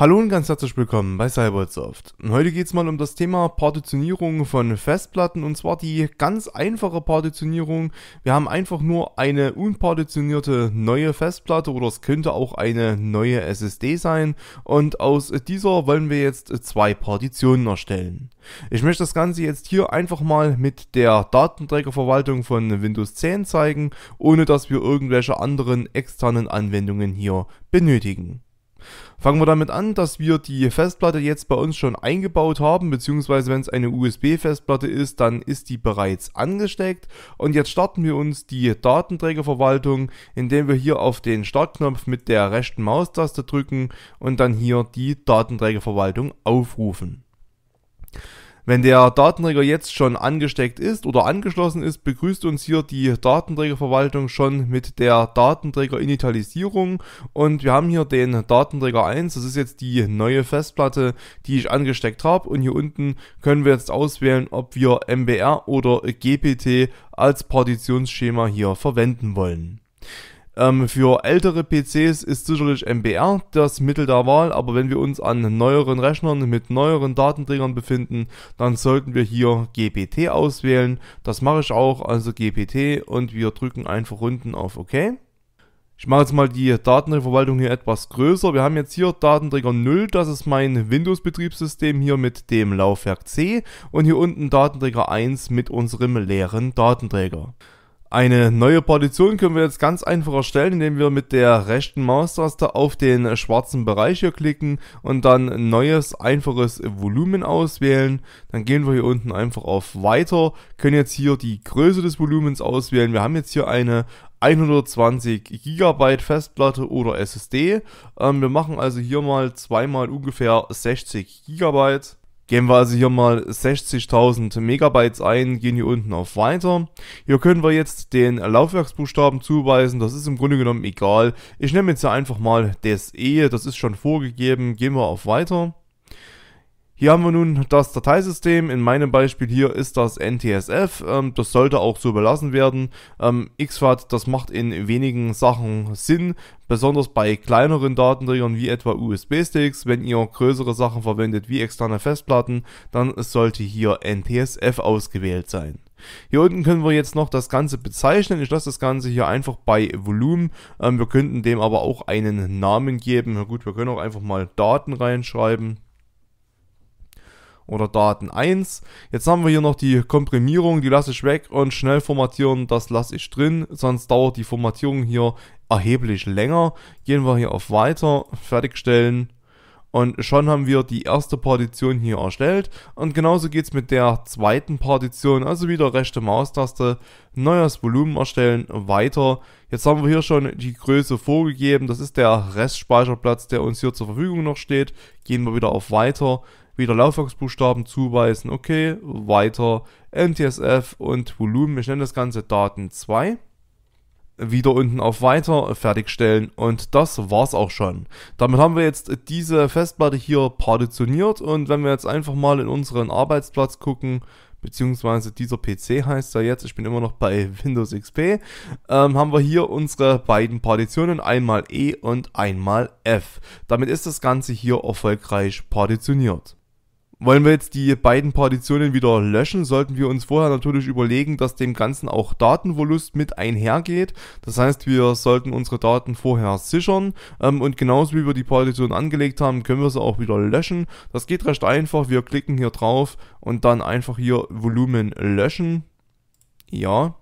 Hallo und ganz herzlich willkommen bei Cybersoft. Heute geht es mal um das Thema Partitionierung von Festplatten und zwar die ganz einfache Partitionierung. Wir haben einfach nur eine unpartitionierte neue Festplatte oder es könnte auch eine neue SSD sein und aus dieser wollen wir jetzt zwei Partitionen erstellen. Ich möchte das Ganze jetzt hier einfach mal mit der Datenträgerverwaltung von Windows 10 zeigen, ohne dass wir irgendwelche anderen externen Anwendungen hier benötigen. Fangen wir damit an, dass wir die Festplatte jetzt bei uns schon eingebaut haben, beziehungsweise wenn es eine USB-Festplatte ist, dann ist die bereits angesteckt. Und jetzt starten wir uns die Datenträgerverwaltung, indem wir hier auf den Startknopf mit der rechten Maustaste drücken und dann hier die Datenträgerverwaltung aufrufen. Wenn der Datenträger jetzt schon angesteckt ist oder angeschlossen ist, begrüßt uns hier die Datenträgerverwaltung schon mit der Datenträgerinitialisierung und wir haben hier den Datenträger 1, das ist jetzt die neue Festplatte, die ich angesteckt habe und hier unten können wir jetzt auswählen, ob wir MBR oder GPT als Partitionsschema hier verwenden wollen. Ähm, für ältere PCs ist sicherlich MBR das Mittel der Wahl, aber wenn wir uns an neueren Rechnern mit neueren Datenträgern befinden, dann sollten wir hier GPT auswählen. Das mache ich auch, also GPT und wir drücken einfach unten auf OK. Ich mache jetzt mal die Datenträgerverwaltung hier etwas größer. Wir haben jetzt hier Datenträger 0, das ist mein Windows-Betriebssystem hier mit dem Laufwerk C und hier unten Datenträger 1 mit unserem leeren Datenträger. Eine neue Partition können wir jetzt ganz einfach erstellen, indem wir mit der rechten Maustaste auf den schwarzen Bereich hier klicken und dann neues einfaches Volumen auswählen. Dann gehen wir hier unten einfach auf Weiter, können jetzt hier die Größe des Volumens auswählen. Wir haben jetzt hier eine 120 GB Festplatte oder SSD. Ähm, wir machen also hier mal zweimal ungefähr 60 GB. Geben wir also hier mal 60.000 Megabytes ein, gehen hier unten auf Weiter. Hier können wir jetzt den Laufwerksbuchstaben zuweisen, das ist im Grunde genommen egal. Ich nehme jetzt hier einfach mal das E, das ist schon vorgegeben, gehen wir auf Weiter. Hier haben wir nun das Dateisystem. In meinem Beispiel hier ist das NTSF. Ähm, das sollte auch so belassen werden. Ähm, XFAT, das macht in wenigen Sachen Sinn. Besonders bei kleineren Datenträgern wie etwa USB-Sticks. Wenn ihr größere Sachen verwendet wie externe Festplatten, dann sollte hier NTSF ausgewählt sein. Hier unten können wir jetzt noch das Ganze bezeichnen. Ich lasse das Ganze hier einfach bei Volumen. Ähm, wir könnten dem aber auch einen Namen geben. Na gut, wir können auch einfach mal Daten reinschreiben oder Daten 1. Jetzt haben wir hier noch die Komprimierung, die lasse ich weg und schnell formatieren, das lasse ich drin, sonst dauert die Formatierung hier erheblich länger. Gehen wir hier auf Weiter, Fertigstellen und schon haben wir die erste Partition hier erstellt und genauso geht es mit der zweiten Partition, also wieder rechte Maustaste, neues Volumen erstellen, weiter. Jetzt haben wir hier schon die Größe vorgegeben, das ist der Restspeicherplatz, der uns hier zur Verfügung noch steht. Gehen wir wieder auf weiter, wieder Laufwerksbuchstaben zuweisen, okay, weiter, NTSF und Volumen, ich nenne das Ganze Daten 2 wieder unten auf Weiter fertigstellen und das war's auch schon. Damit haben wir jetzt diese Festplatte hier partitioniert und wenn wir jetzt einfach mal in unseren Arbeitsplatz gucken, beziehungsweise dieser PC heißt ja jetzt, ich bin immer noch bei Windows XP, ähm, haben wir hier unsere beiden Partitionen, einmal E und einmal F. Damit ist das Ganze hier erfolgreich partitioniert. Wollen wir jetzt die beiden Partitionen wieder löschen, sollten wir uns vorher natürlich überlegen, dass dem Ganzen auch Datenvolust mit einhergeht. Das heißt, wir sollten unsere Daten vorher sichern ähm, und genauso wie wir die Partition angelegt haben, können wir sie auch wieder löschen. Das geht recht einfach. Wir klicken hier drauf und dann einfach hier Volumen löschen. Ja,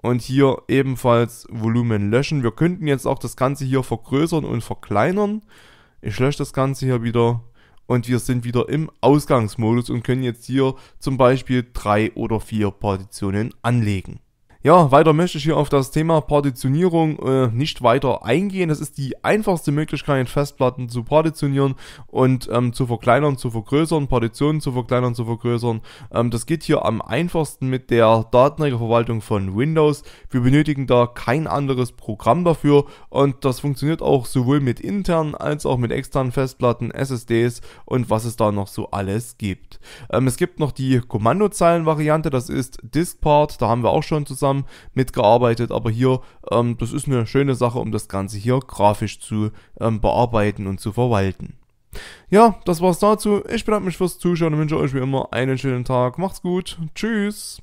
und hier ebenfalls Volumen löschen. Wir könnten jetzt auch das Ganze hier vergrößern und verkleinern. Ich lösche das Ganze hier wieder und wir sind wieder im Ausgangsmodus und können jetzt hier zum Beispiel drei oder vier Partitionen anlegen. Ja, weiter möchte ich hier auf das Thema Partitionierung äh, nicht weiter eingehen. Das ist die einfachste Möglichkeit, Festplatten zu partitionieren und ähm, zu verkleinern, zu vergrößern, Partitionen zu verkleinern, zu vergrößern. Ähm, das geht hier am einfachsten mit der Datenträgerverwaltung von Windows. Wir benötigen da kein anderes Programm dafür und das funktioniert auch sowohl mit internen als auch mit externen Festplatten, SSDs und was es da noch so alles gibt. Ähm, es gibt noch die Kommandozeilenvariante, das ist DiskPart, da haben wir auch schon zusammen haben mitgearbeitet, aber hier, ähm, das ist eine schöne Sache, um das Ganze hier grafisch zu ähm, bearbeiten und zu verwalten. Ja, das war's dazu. Ich bedanke mich fürs Zuschauen und wünsche euch wie immer einen schönen Tag. Macht's gut. Tschüss.